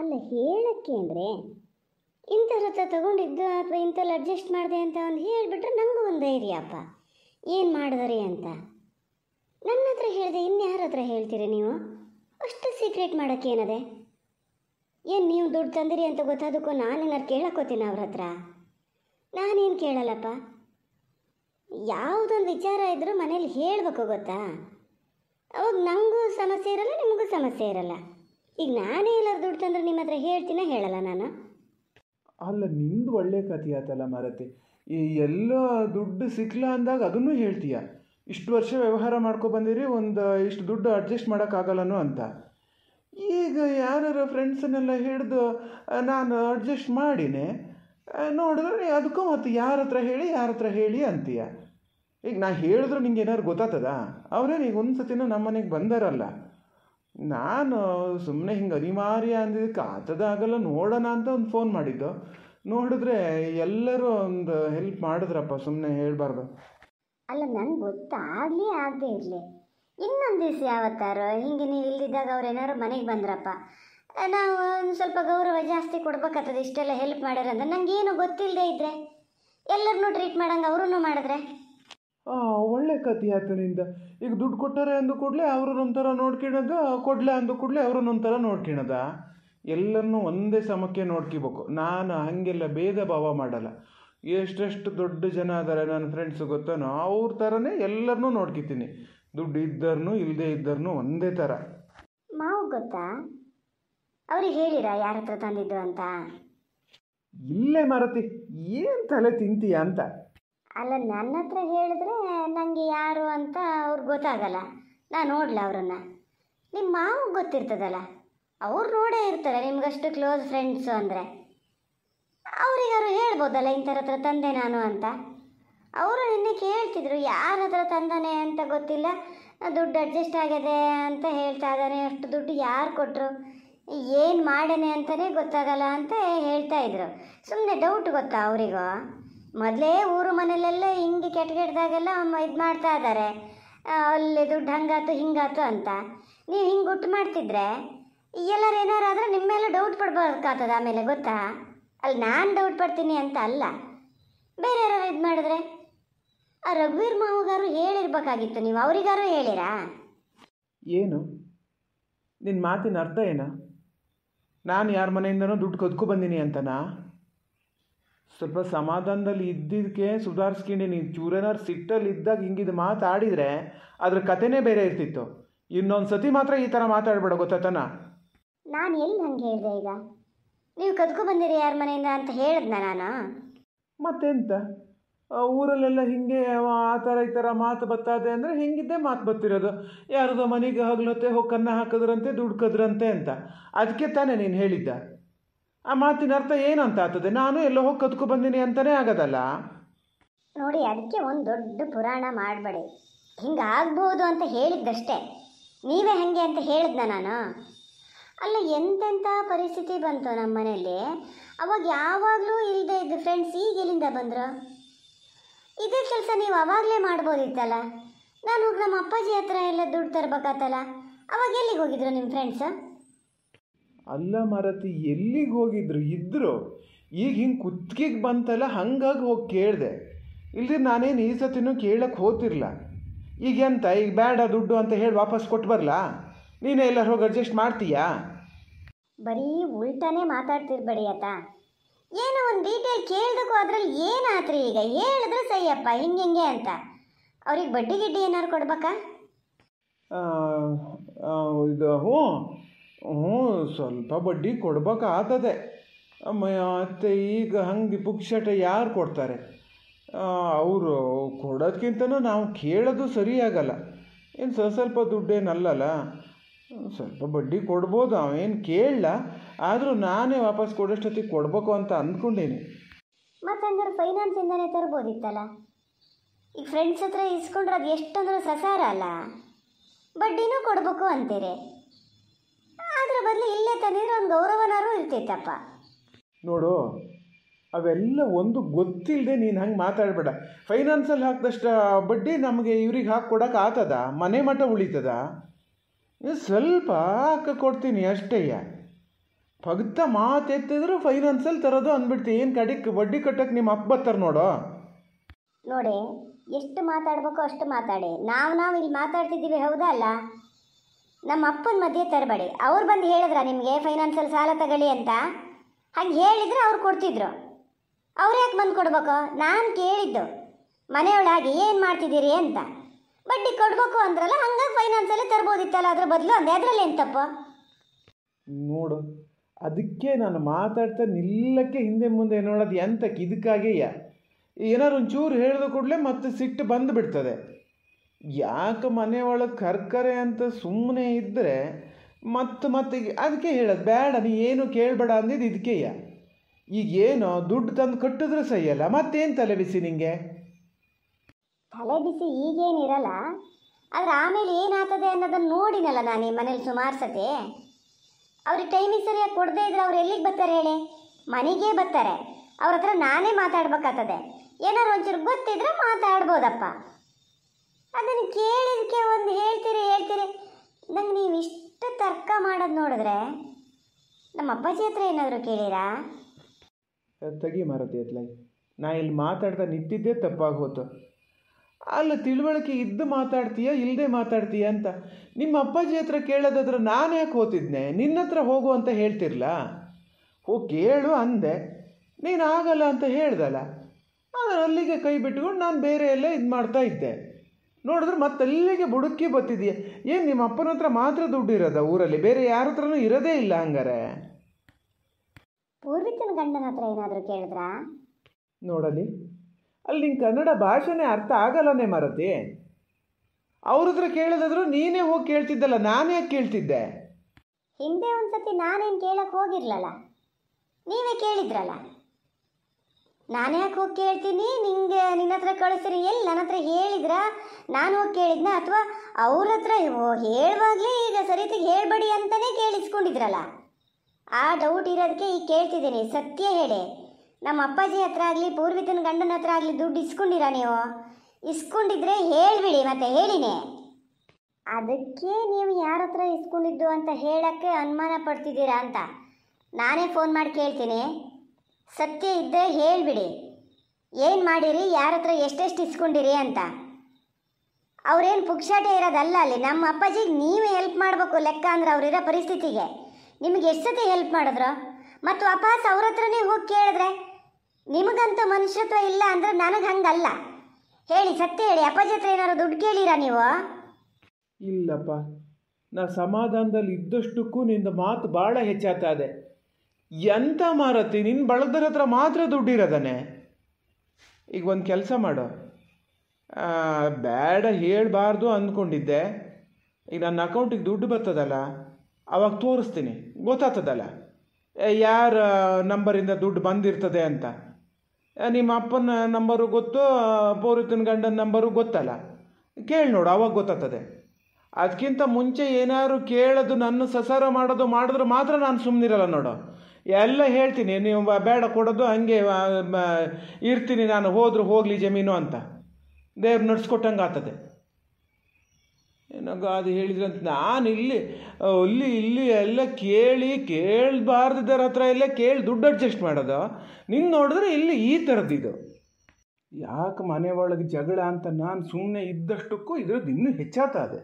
ಅಲ್ಲ ಹೇಳಕ್ಕೆ ಅಂದರೆ ಇಂಥ ಹತ್ರ ತೊಗೊಂಡಿದ್ದು ಅಥವಾ ಇಂಥಲ್ಲಿ ಅಡ್ಜಸ್ಟ್ ಮಾಡಿದೆ ಅಂತ ಒಂದು ಹೇಳಿಬಿಟ್ರೆ ನನಗೂ ಒಂದು ಧೈರ್ಯಪ್ಪ ಏನು ಮಾಡಿದ್ರಿ ಅಂತ ನನ್ನ ಹತ್ರ ಹೇಳಿದೆ ಇನ್ಯಾರ ಹತ್ರ ಹೇಳ್ತೀರಿ ನೀವು ಅಷ್ಟು ಸೀಕ್ರೆಟ್ ಏನದೆ ಏನು ನೀವು ದುಡ್ಡು ತಂದಿರಿ ಅಂತ ಗೊತ್ತಾದಕ್ಕೂ ನಾನೇನಾರು ಕೇಳಕ್ಕೋತೀನಿ ಅವ್ರ ಹತ್ರ ನಾನೇನು ಕೇಳಲ್ಲಪ್ಪ ಯಾವುದೊಂದು ವಿಚಾರ ಇದ್ದರೂ ಮನೇಲಿ ಹೇಳಬೇಕು ಗೊತ್ತಾ ಅವಾಗ ನನಗೂ ಸಮಸ್ಯೆ ಇರಲ್ಲ ನಿಮಗೂ ಸಮಸ್ಯೆ ಇರಲ್ಲ ಈಗ ನಾನೇ ಎಲ್ಲರೂ ದುಡ್ಡು ತಂದ್ರೆ ನಿಮ್ಮ ಹತ್ರ ಹೇಳ್ತೀನ ಹೇಳಲ್ಲ ನಾನು ಅಲ್ಲ ನಿಂದು ಒಳ್ಳೆ ಕಥೆ ಆತಲ್ಲ ಮಾರತಿ ಈ ಎಲ್ಲ ದುಡ್ಡು ಸಿಕ್ಲ ಅಂದಾಗ ಅದನ್ನು ಹೇಳ್ತೀಯ ಇಷ್ಟು ವರ್ಷ ವ್ಯವಹಾರ ಮಾಡ್ಕೊ ಬಂದಿರಿ ಒಂದು ಇಷ್ಟು ದುಡ್ಡು ಅಡ್ಜಸ್ಟ್ ಮಾಡೋಕ್ಕಾಗಲ್ಲನೋ ಅಂತ ಈಗ ಯಾರ ಫ್ರೆಂಡ್ಸನ್ನೆಲ್ಲ ಹಿಡಿದು ನಾನು ಅಡ್ಜಸ್ಟ್ ಮಾಡಿನೇ ನೋಡಿದ್ರೆ ಅದಕ್ಕೂ ಮತ್ತು ಯಾರ ಹತ್ರ ಹೇಳಿ ಯಾರ ಹತ್ರ ಹೇಳಿ ಅಂತೀಯ ಈಗ ನಾ ಹೇಳಿದ್ರು ನಿಂಗೆ ಏನಾದ್ರು ಗೊತ್ತಾತದ ಅವರೇ ಈಗ ಒಂದು ಸತಿನೂ ನಮ್ಮ ಮನೆಗೆ ಬಂದಾರಲ್ಲ ನಾನು ಸುಮ್ಮನೆ ಹಿಂಗೆ ಅನಿವಾರ್ಯ ಅಂದಿದ್ದಕ್ಕೆ ಆತದಾಗಲ್ಲ ನೋಡೋಣ ಅಂತ ಒಂದು ಫೋನ್ ಮಾಡಿದ್ದು ನೋಡಿದ್ರೆ ಎಲ್ಲರೂ ಒಂದು ಹೆಲ್ಪ್ ಮಾಡಿದ್ರಪ್ಪ ಸುಮ್ಮನೆ ಹೇಳಬಾರ್ದು ಅಲ್ಲ ನಂಗೆ ಗೊತ್ತಾಗಲಿ ಆಗದೆ ಇರಲಿ ಇನ್ನೊಂದು ದಿವಸ ಯಾವತ್ತಾರು ಹಿಂಗೆ ನೀವು ಇಲ್ದಿದ್ದಾಗ ಅವ್ರು ಏನಾದ್ರು ಮನೆಗೆ ಬಂದ್ರಪ್ಪ ನಾವು ಒಂದು ಸ್ವಲ್ಪ ಗೌರವ ಜಾಸ್ತಿ ಕೊಡ್ಬೇಕಾಗ್ತದೆ ಇಷ್ಟೆಲ್ಲ ಹೆಲ್ಪ್ ಮಾಡ್ಯಾರ ಅಂದ್ರೆ ನಂಗೇನು ಗೊತ್ತಿಲ್ಲದೆ ಇದ್ದರೆ ಎಲ್ಲರನ್ನೂ ಟ್ರೀಟ್ ಮಾಡಂಗೆ ಅವರೂ ಮಾಡಿದ್ರೆ ಒಳ್ಳೆ ಕತೆ ಆತನಿಂದ ಈಗ ದುಡ್ಡು ಕೊಟ್ಟಾರೆ ಅಂದು ಕೂಡಲೇ ಅವರು ಒಂಥರ ನೋಡ್ಕೊಳ್ಳೋದು ಕೊಡಲೇ ಅಂದು ಕೂಡಲೇ ಅವರು ಒಂಥರ ನೋಡ್ಕೊಳ್ಳೋದ ಎಲ್ಲರನ್ನೂ ಒಂದೇ ಸಮಕ್ಕೆ ನೋಡ್ಕಿಬೇಕು ನಾನು ಹಾಗೆಲ್ಲ ಭೇದ ಭಾವ ಮಾಡಲ್ಲ ಎಷ್ಟೆಷ್ಟು ದೊಡ್ಡ ಜನ ಅದಾರೆ ನನ್ನ ಫ್ರೆಂಡ್ಸು ಗೊತ್ತನೋ ಅವ್ರ ಥರನೇ ಎಲ್ಲರನ್ನೂ ನೋಡ್ಕೊತೀನಿ ದುಡ್ಡು ಇದ್ದರೂ ಇಲ್ಲದೆ ಇದ್ದರೂ ಒಂದೇ ಥರ ಮಾವು ಗೊತ್ತಾ ಅವ್ರಿಗೆ ಹೇಳಿರ ಯಾರ ಹತ್ರ ತಂದಿದ್ದು ಅಂತ ಇಲ್ಲೇ ಮಾರತಿ ಏನು ತಲೆ ತಿಂತೀಯ ಅಂತ ಅಲ್ಲ ನನ್ನ ಹತ್ರ ಹೇಳಿದ್ರೆ ನನಗೆ ಯಾರು ಅಂತ ಅವ್ರಿಗೆ ಗೊತ್ತಾಗಲ್ಲ ನಾನು ನೋಡಲ ಅವರನ್ನು ನಿಮ್ಮ ಮಾವು ಗೊತ್ತಿರ್ತದಲ್ಲ ಅವ್ರು ನೋಡೇ ಇರ್ತಾರೆ ನಿಮ್ಗಷ್ಟು ಕ್ಲೋಸ್ ಫ್ರೆಂಡ್ಸು ಅಂದರೆ ಅವರಿಗಾರು ಹೇಳ್ಬೋದಲ್ಲ ಇಂಥರ ಹತ್ರ ತಂದೆ ನಾನು ಅಂತ ಅವರು ನಿನ್ನೆ ಕೇಳ್ತಿದ್ರು ಯಾರ ಹತ್ರ ತಂದಾನೆ ಅಂತ ಗೊತ್ತಿಲ್ಲ ದುಡ್ಡು ಅಡ್ಜಸ್ಟ್ ಆಗಿದೆ ಅಂತ ಹೇಳ್ತಾ ಇದ್ದಾನೆ ಅಷ್ಟು ದುಡ್ಡು ಯಾರು ಕೊಟ್ಟರು ಏನು ಮಾಡೇನೆ ಅಂತಲೇ ಗೊತ್ತಾಗಲ್ಲ ಅಂತ ಹೇಳ್ತಾ ಇದ್ರು ಸುಮ್ಮನೆ ಡೌಟ್ ಗೊತ್ತಾ ಅವರಿಗೂ ಮೊದಲೇ ಊರು ಮನೆಯಲ್ಲೆಲ್ಲ ಹಿಂಗೆ ಕೆಟ್ಟ ಕೆಟ್ಟದಾಗೆಲ್ಲ ಇದು ಮಾಡ್ತಾ ಇದ್ದಾರೆ ಅಲ್ಲಿ ದುಡ್ಡು ಹಂಗಾತು ಹಿಂಗಾತು ಅಂತ ನೀವು ಹಿಂಗೆ ಗುಟ್ಟು ಮಾಡ್ತಿದ್ರೆ ಎಲ್ಲರೂ ಏನಾರಾದರೂ ನಿಮ್ಮ ಮೇಲೆ ಡೌಟ್ ಪಡ್ಬೇಕಾಗ್ತದೆ ಆಮೇಲೆ ಗೊತ್ತಾ ಅಲ್ಲಿ ನಾನು ಡೌಟ್ ಪಡ್ತೀನಿ ಅಂತ ಅಲ್ಲ ಬೇರೆ ಯಾರು ಇದು ಮಾಡಿದ್ರೆ ಆ ರಘುವೀರ್ ಮಾವಗಾರು ಹೇಳಿರ್ಬೇಕಾಗಿತ್ತು ನೀವು ಅವರಿಗಾರು ಹೇಳಿರಾ ಏನು ನಿನ್ನ ಮಾತಿನ ಅರ್ಥ ಏನ ನಾನು ಯಾರ ಮನೆಯಿಂದನೂ ದುಡ್ಡು ಕದ್ಕೊ ಬಂದೀನಿ ಅಂತನಾ ಸ್ವಲ್ಪ ಸಮಾಧಾನದಲ್ಲಿ ಇದ್ದಿದ್ದಕ್ಕೆ ಸುಧಾರಿಸ್ಕೊಂಡೆ ನೀನು ಚೂರೇನಾರು ಸಿಟ್ಟಲ್ಲಿ ಇದ್ದಾಗ ಹಿಂಗಿದ್ದು ಮಾತಾಡಿದರೆ ಅದ್ರ ಕಥೆನೇ ಬೇರೆ ಇರ್ತಿತ್ತು ಇನ್ನೊಂದು ಸತಿ ಮಾತ್ರ ಈ ಥರ ಮಾತಾಡ್ಬೇಡ ಗೊತ್ತಾತನ ನಾನು ಎಲ್ಲಿ ಹಂಗೆ ಹೇಳಿದೆ ಈಗ ನೀವು ಕದ್ಕೊ ಬಂದಿರಿ ಯಾರ ಮನೆಯಿಂದ ಅಂತ ಹೇಳಿದ್ನ ನಾನು ಮತ್ತೆಂತ ಊರಲ್ಲೆಲ್ಲ ಹಿಂಗೆ ಆ ಥರ ಈ ಥರ ಮಾತು ಬತ್ತಾದೆ ಅಂದರೆ ಹಿಂಗಿದ್ದೇ ಮಾತು ಬತ್ತಿರೋದು ಯಾರದೋ ಮನೆಗೆ ಹಗ್ಲತ್ತೆ ಹೋಗಿ ಕನ್ನ ಹಾಕಿದ್ರಂತೆ ದುಡ್ಕದ್ರಂತೆ ಅಂತ ಅದಕ್ಕೆ ತಾನೇ ನೀನು ಹೇಳಿದ್ದ ಆ ಮಾತಿನ ಅರ್ಥ ಏನಂತ ಆಗ್ತದೆ ನಾನು ಎಲ್ಲೋ ಹೋಗಿ ಕತ್ಕೊ ಬಂದಿನಿ ಅಂತಾನೆ ಆಗೋದಲ್ಲ ನೋಡಿ ಅದಕ್ಕೆ ಒಂದು ದೊಡ್ಡ ಪುರಾಣ ಮಾಡಬೇಡಿ ಹಿಂಗೆ ಆಗ್ಬೋದು ಅಂತ ಹೇಳಿದ್ದಷ್ಟೇ ನೀವೇ ಹಾಗೆ ಅಂತ ಹೇಳಿದ್ನ ನಾನು ಅಲ್ಲ ಎಂತೆಂಥ ಪರಿಸ್ಥಿತಿ ಬಂತು ನಮ್ಮ ಮನೆಯಲ್ಲಿ ಅವಾಗ ಯಾವಾಗಲೂ ಇಲ್ಲದೆ ಇದ್ದ ಫ್ರೆಂಡ್ಸ್ ಈಗ ಎಲ್ಲಿಂದ ಬಂದರು ಇದೇ ಕೆಲಸ ನೀವು ಅವಾಗಲೇ ಮಾಡ್ಬೋದಿತ್ತಲ್ಲ ನಾನು ನಮ್ಮ ಅಪ್ಪಾಜಿ ಹತ್ರ ಎಲ್ಲ ದುಡ್ಡು ತರಬೇಕಾತಲ್ಲ ಅವಾಗ ಎಲ್ಲಿಗೆ ಹೋಗಿದ್ರು ನಿಮ್ಮ ಫ್ರೆಂಡ್ಸ್ ಅಲ್ಲ ಮಾರತಿ ಎಲ್ಲಿಗೆ ಹೋಗಿದ್ರು ಇದ್ದರು ಈಗ ಹಿಂಗೆ ಕುತ್ತಿಗೆಗೆ ಬಂತಲ್ಲ ಹಂಗಾಗಿ ಹೋಗಿ ಕೇಳಿದೆ ಇಲ್ಲದೆ ನಾನೇನು ಈ ಸತಿನೂ ಕೇಳಕ್ಕೆ ಹೋತಿರ್ಲ ಈಗ ಎಂತ ಈಗ ಬೇಡ ದುಡ್ಡು ಅಂತ ಹೇಳಿ ವಾಪಸ್ ಕೊಟ್ಟು ಬರಲಾ ನೀನೇ ಎಲ್ಲರೂ ಹೋಗಿ ಅಡ್ಜಸ್ಟ್ ಮಾಡ್ತೀಯಾ ಬರೀ ಉಲ್ಟಾನೇ ಮಾತಾಡ್ತಿರ್ಬೇಡಿ ಅತ್ತ ಏನೋ ಒಂದು ಡೀಟೇಲ್ ಕೇಳಬೇಕು ಅದ್ರಲ್ಲಿ ಏನಾದ್ರಿ ಈಗ ಹೇಳಿದ್ರೆ ಸೈಯಪ್ಪ ಹಿಂಗೆ ಹಿಂಗೆ ಅಂತ ಅವ್ರಿಗೆ ಬಡ್ಡಿ ಗಿಡ್ಡಿ ಏನಾರು ಕೊಡ್ಬೇಕಾ ಇದು ಹ್ಞೂ ಹ್ಞೂ ಸ್ವಲ್ಪ ಬಡ್ಡಿ ಕೊಡ್ಬೇಕು ಆತದೆ ಮತ್ತು ಈಗ ಹಂಗೆ ಪುಕ್ಷಟ ಯಾರು ಕೊಡ್ತಾರೆ ಅವರು ಕೊಡೋದಕ್ಕಿಂತ ನಾವು ಕೇಳೋದು ಸರಿಯಾಗಲ್ಲ ಏನು ಸ್ವಲ್ಪ ಸ್ವಲ್ಪ ದುಡ್ಡೇನಲ್ಲಲ್ಲ ಸ್ವಲ್ಪ ಬಡ್ಡಿ ಕೊಡ್ಬೋದು ಅವೇನು ಕೇಳಲ್ಲ ಆದರೂ ನಾನೇ ವಾಪಸ್ ಕೊಡೋಷ್ಟೊತ್ತಿಗೆ ಕೊಡಬೇಕು ಅಂತ ಮತ್ತೆ ಮತ್ತಂದ್ರೆ ಫೈನಾನ್ಸ್ ಫೈನಾನ್ಸಿಂದನೇ ತರ್ಬೋದಿತ್ತಲ್ಲ ಈಗ ಫ್ರೆಂಡ್ಸ್ ಹತ್ರ ಇಸ್ಕೊಂಡ್ರೆ ಅದು ಎಷ್ಟೊಂದ್ರೆ ಸಸಾರ ಅಲ್ಲ ಬಡ್ಡಿನೂ ಕೊಡಬೇಕು ಅಂತೀರಿ ಬರಲಿ ಇಲ್ಲೇ ತಂದಿದ್ರೆ ಒಂದು ಗೌರವನಾರು ಇರ್ತೈತಪ್ಪ ನೋಡು ಅವೆಲ್ಲ ಒಂದು ಗೊತ್ತಿಲ್ಲದೆ ನೀನು ಹಂಗೆ ಮಾತಾಡಬೇಡ ಫೈನಾನ್ಸಲ್ಲಿ ಹಾಕಿದಷ್ಟು ಬಡ್ಡಿ ನಮಗೆ ಇವ್ರಿಗೆ ಹಾಕಿ ಕೊಡೋಕೆ ಆತದ ಮನೆ ಮಠ ಉಳಿತದ ಸ್ವಲ್ಪ ಹಾಕ ಕೊಡ್ತೀನಿ ಅಷ್ಟೇಯ ಪಗ್ತ ಮಾತೆತ್ತಿದ್ರು ಫೈನಾನ್ಸಲ್ಲಿ ತರೋದು ಅಂದ್ಬಿಡ್ತೀನಿ ಏನು ಕಡಿಗೆ ಬಡ್ಡಿ ಕಟ್ಟಕ್ಕೆ ನಿಮ್ಮ ಅಪ್ಪ ಬತ್ತಾರೆ ನೋಡು ನೋಡಿ ಎಷ್ಟು ಮಾತಾಡ್ಬೇಕೋ ಅಷ್ಟು ಮಾತಾಡಿ ನಾವು ನಾವು ಇಲ್ಲಿ ಮಾತಾಡ್ತಿದ್ದೀವಿ ಹೌದಾ ಅಲ್ಲ ನಮ್ಮ ಅಪ್ಪನ ಮಧ್ಯೆ ತರಬೇಡಿ ಅವ್ರು ಬಂದು ಹೇಳಿದ್ರ ನಿಮಗೆ ಫೈನಾನ್ಸಲ್ಲಿ ಸಾಲ ತಗೊಳ್ಳಿ ಅಂತ ಹಾಗೆ ಹೇಳಿದ್ರೆ ಅವ್ರು ಕೊಡ್ತಿದ್ರು ಅವ್ರು ಯಾಕೆ ಬಂದು ಕೊಡ್ಬೇಕು ನಾನು ಕೇಳಿದ್ದು ಮನೆಯೊಳಗೆ ಏನು ಮಾಡ್ತಿದ್ದೀರಿ ಅಂತ ಬಡ್ಡಿ ಕೊಡ್ಬೇಕು ಅಂದ್ರಲ್ಲ ಹಂಗೆ ಫೈನಾನ್ಸಲ್ಲಿ ತರ್ಬೋದಿತ್ತಲ್ಲ ಅದ್ರ ಬದಲು ಅಂದೆ ಅದರಲ್ಲಿ ಎಂತಪ್ಪ ತಪ್ಪು ನೋಡು ಅದಕ್ಕೆ ನಾನು ಮಾತಾಡ್ತಾ ನಿಲ್ಲಕ್ಕೆ ಹಿಂದೆ ಮುಂದೆ ನೋಡೋದು ಎಂತಕ್ಕೆ ಇದಕ್ಕಾಗೇಯ ಏನಾದ್ರು ಒಂಚೂರು ಹೇಳಿದ ಕೂಡಲೇ ಮತ್ತೆ ಸಿಟ್ಟು ಬಂದು ಬಿಡ್ತದೆ ಯಾಕೆ ಮನೆ ಒಳಗೆ ಕರ್ಕರೆ ಅಂತ ಸುಮ್ಮನೆ ಇದ್ದರೆ ಮತ್ತೆ ಮತ್ತೆ ಅದಕ್ಕೆ ಹೇಳೋದು ಬೇಡ ನೀ ಏನು ಕೇಳಬೇಡ ಅಂದಿದ್ದು ಇದಕ್ಕೆಯ ಈಗ ಏನೋ ದುಡ್ಡು ತಂದು ಕಟ್ಟಿದ್ರೆ ಸಹಿಯಲ್ಲ ಮತ್ತೇನು ತಲೆ ಬಿಸಿ ನಿಂಗೆ ತಲೆ ಬಿಸಿ ಈಗೇನಿರಲ್ಲ ಆದ್ರೆ ಆಮೇಲೆ ಏನಾಗ್ತದೆ ಅನ್ನೋದನ್ನು ನೋಡಿನಲ್ಲ ನಾನು ಈ ಮನೇಲಿ ಸುಮಾರು ಸತಿ ಅವ್ರಿಗೆ ಟೈಮಿಗೆ ಸರಿಯಾಗಿ ಕೊಡದೇ ಇದ್ರೆ ಅವ್ರು ಎಲ್ಲಿಗೆ ಬರ್ತಾರೆ ಹೇಳಿ ಮನೆಗೆ ಬರ್ತಾರೆ ಅವ್ರ ಹತ್ರ ನಾನೇ ಮಾತಾಡ್ಬೇಕಾಗ್ತದೆ ಏನಾರು ಒಂಚೂರು ಗೊತ್ತಿದ್ರೆ ಮಾತಾಡ್ಬೋದಪ್ಪ ಅದನ್ನು ಕೇಳಿದಕ್ಕೆ ಒಂದು ಹೇಳ್ತೀರಿ ಹೇಳ್ತೀರಿ ನಂಗೆ ನೀವು ಇಷ್ಟು ತರ್ಕ ಮಾಡೋದು ನೋಡಿದ್ರೆ ನಮ್ಮ ಅಪ್ಪಾಜಿ ಹತ್ರ ಏನಾದರೂ ಕೇಳಿರಾ ತಗಿ ಮಾರತಿ ಅತ್ಲೈ ನಾ ಇಲ್ಲಿ ಮಾತಾಡ್ತಾ ನಿಂತಿದ್ದೇ ತಪ್ಪಾಗಿ ಹೋತು ಅಲ್ಲ ತಿಳುವಳಿಕೆ ಇದ್ದು ಮಾತಾಡ್ತೀಯ ಇಲ್ಲದೆ ಮಾತಾಡ್ತೀಯ ಅಂತ ನಿಮ್ಮ ಅಪ್ಪಾಜಿ ಹತ್ರ ಕೇಳೋದಾದ್ರೆ ನಾನು ಯಾಕೆ ಓದಿದ್ನೆ ನಿನ್ನ ಹತ್ರ ಹೋಗು ಅಂತ ಹೇಳ್ತಿರ್ಲ ಓ ಕೇಳು ಅಂದೆ ನೀನು ಆಗಲ್ಲ ಅಂತ ಹೇಳ್ದಲ್ಲ ಆದರೆ ಅಲ್ಲಿಗೆ ಕೈ ಬಿಟ್ಕೊಂಡು ನಾನು ಬೇರೆ ಎಲ್ಲ ಇದು ಮಾಡ್ತಾ ಇದ್ದೆ ನೋಡಿದ್ರೆ ಮತ್ತಲ್ಲಿಗೆ ಬುಡುಕಿ ಬತ್ತಿದೆಯಾ ಏನು ನಿಮ್ಮ ಅಪ್ಪನ ಹತ್ರ ಮಾತ್ರ ದುಡ್ಡು ಇರೋದ ಊರಲ್ಲಿ ಬೇರೆ ಯಾರ ಹತ್ರನೂ ಇರೋದೇ ಇಲ್ಲ ಹಂಗಾರೆ ಪೂರ್ವಿಕನ ಗಂಡನ ಹತ್ರ ಏನಾದರೂ ಕೇಳಿದ್ರಾ ನೋಡಲಿ ಅಲ್ಲಿ ನಿಂಗೆ ಕನ್ನಡ ಭಾಷೆನೇ ಅರ್ಥ ಆಗಲ್ಲನೇ ಮರತಿ ಅವ್ರ ಹತ್ರ ಕೇಳಿದಾದ್ರೂ ನೀನೇ ಹೋಗಿ ಕೇಳ್ತಿದ್ದಲ್ಲ ನಾನೇ ಕೇಳ್ತಿದ್ದೆ ಹಿಂದೆ ಒಂದ್ಸತಿ ನಾನೇನು ಕೇಳಕ್ಕೆ ಹೋಗಿರ್ಲಲ್ಲ ನೀವೇ ಕೇಳಿದ್ರಲ್ಲ ನಾನೇ ಯಾಕೆ ಹೋಗಿ ಕೇಳ್ತೀನಿ ನಿಂಗೆ ನಿನ್ನ ಹತ್ರ ಕಳಿಸ್ರಿ ಎಲ್ಲಿ ನನ್ನ ಹತ್ರ ಹೇಳಿದ್ರ ನಾನು ಹೋಗಿ ಕೇಳಿದ್ನ ಅಥವಾ ಅವ್ರ ಹತ್ರ ಹೇಳುವಾಗಲೇ ಈಗ ಸರಿತಿಗೆ ಹೇಳಬೇಡಿ ಅಂತಲೇ ಕೇಳಿಸ್ಕೊಂಡಿದ್ರಲ್ಲ ಆ ಡೌಟ್ ಇರೋದಕ್ಕೆ ಈಗ ಕೇಳ್ತಿದ್ದೀನಿ ಸತ್ಯ ಹೇಳಿ ನಮ್ಮ ಅಪ್ಪಾಜಿ ಹತ್ರ ಆಗಲಿ ಪೂರ್ವಿತನ ಗಂಡನ ಹತ್ರ ಆಗಲಿ ದುಡ್ಡು ಇಸ್ಕೊಂಡಿರ ನೀವು ಇಸ್ಕೊಂಡಿದ್ರೆ ಹೇಳ್ಬಿಡಿ ಮತ್ತೆ ಹೇಳಿನೇ ಅದಕ್ಕೆ ನೀವು ಯಾರ ಹತ್ರ ಇಸ್ಕೊಂಡಿದ್ದು ಅಂತ ಹೇಳೋಕ್ಕೆ ಅನುಮಾನ ಪಡ್ತಿದ್ದೀರಾ ಅಂತ ನಾನೇ ಫೋನ್ ಮಾಡಿ ಕೇಳ್ತೀನಿ ಸತ್ಯ ಇದ್ದರೆ ಹೇಳಿಬಿಡಿ ಏನು ಮಾಡಿರಿ ಯಾರ ಹತ್ರ ಎಷ್ಟೆಷ್ಟು ಇಸ್ಕೊಂಡಿರಿ ಅಂತ ಅವ್ರೇನು ಪುಕ್ಷಾಟೆ ಇರೋದಲ್ಲ ಅಲ್ಲಿ ನಮ್ಮ ಅಪ್ಪಾಜಿಗೆ ನೀವೇ ಹೆಲ್ಪ್ ಮಾಡಬೇಕು ಲೆಕ್ಕ ಅಂದ್ರೆ ಅವರಿರೋ ಪರಿಸ್ಥಿತಿಗೆ ನಿಮಗೆ ಎಷ್ಟು ಸತಿ ಹೆಲ್ಪ್ ಮಾಡಿದ್ರು ಮತ್ತು ವಾಪಸ್ ಅವ್ರ ಹತ್ರನೇ ಹೋಗಿ ಕೇಳಿದ್ರೆ ನಿಮಗಂತೂ ಮನುಷ್ಯತ್ವ ಇಲ್ಲ ಅಂದರೆ ನನಗೆ ಹಂಗಲ್ಲ ಹೇಳಿ ಸತ್ಯ ಹೇಳಿ ಅಪ್ಪಾಜಿ ಹತ್ರ ಏನಾದ್ರು ದುಡ್ಡು ಕೇಳಿರಾ ನೀವು ಇಲ್ಲಪ್ಪ ನಾ ಸಮಾಧಾನದಲ್ಲಿ ಇದ್ದಷ್ಟಕ್ಕೂ ನಿಂದು ಮಾತು ಭಾಳ ಹೆಚ್ಚಾಗ್ತಾ ಇದೆ ಎಂಥ ಮಾರತಿ ನಿನ್ನ ಬಳದರ ಹತ್ರ ಮಾತ್ರ ದುಡ್ಡಿರೋದಾನೆ ಈಗ ಒಂದು ಕೆಲಸ ಮಾಡು ಬೇಡ ಹೇಳಬಾರ್ದು ಅಂದ್ಕೊಂಡಿದ್ದೆ ಈಗ ನನ್ನ ಅಕೌಂಟಿಗೆ ದುಡ್ಡು ಬರ್ತದಲ್ಲ ಅವಾಗ ತೋರಿಸ್ತೀನಿ ಗೊತ್ತಾಗ್ತದಲ್ಲ ಯಾರ ನಂಬರಿಂದ ದುಡ್ಡು ಬಂದಿರ್ತದೆ ಅಂತ ನಿಮ್ಮ ಅಪ್ಪನ ನಂಬರು ಗೊತ್ತು ಪೌರಿತನ ಗಂಡನ ನಂಬರು ಗೊತ್ತಲ್ಲ ಕೇಳಿ ನೋಡು ಅವಾಗ ಗೊತ್ತಾಗ್ತದೆ ಅದಕ್ಕಿಂತ ಮುಂಚೆ ಏನಾದ್ರು ಕೇಳೋದು ನನ್ನ ಸಸಾರ ಮಾಡೋದು ಮಾಡಿದ್ರೆ ಮಾತ್ರ ನಾನು ಸುಮ್ಮನಿರಲ್ಲ ನೋಡು ಎಲ್ಲ ಹೇಳ್ತೀನಿ ನೀವು ಬೇಡ ಕೊಡೋದು ಹಂಗೆ ಇರ್ತೀನಿ ನಾನು ಹೋದರೂ ಹೋಗಲಿ ಜಮೀನು ಅಂತ ದೇವ್ರು ನಡ್ಸ್ಕೊಟ್ಟಂಗೆ ಆಗ್ತದೆ ಏನಂಗ ಅದು ಹೇಳಿದ್ರೆ ಅಂತ ನಾನು ಇಲ್ಲಿ ಅಲ್ಲಿ ಇಲ್ಲಿ ಎಲ್ಲ ಕೇಳಿ ಕೇಳಬಾರ್ದಿದ್ದರ ಹತ್ರ ಎಲ್ಲ ಕೇಳಿ ದುಡ್ಡು ಅಡ್ಜಸ್ಟ್ ಮಾಡೋದು ನಿನ್ನ ನೋಡಿದ್ರೆ ಇಲ್ಲಿ ಈ ಇದು ಯಾಕೆ ಮನೆ ಒಳಗೆ ಜಗಳ ಅಂತ ನಾನು ಸುಮ್ಮನೆ ಇದ್ದಷ್ಟಕ್ಕೂ ಇದ್ರದ್ದು ಇನ್ನೂ ಹೆಚ್ಚಾಗ್ತದೆ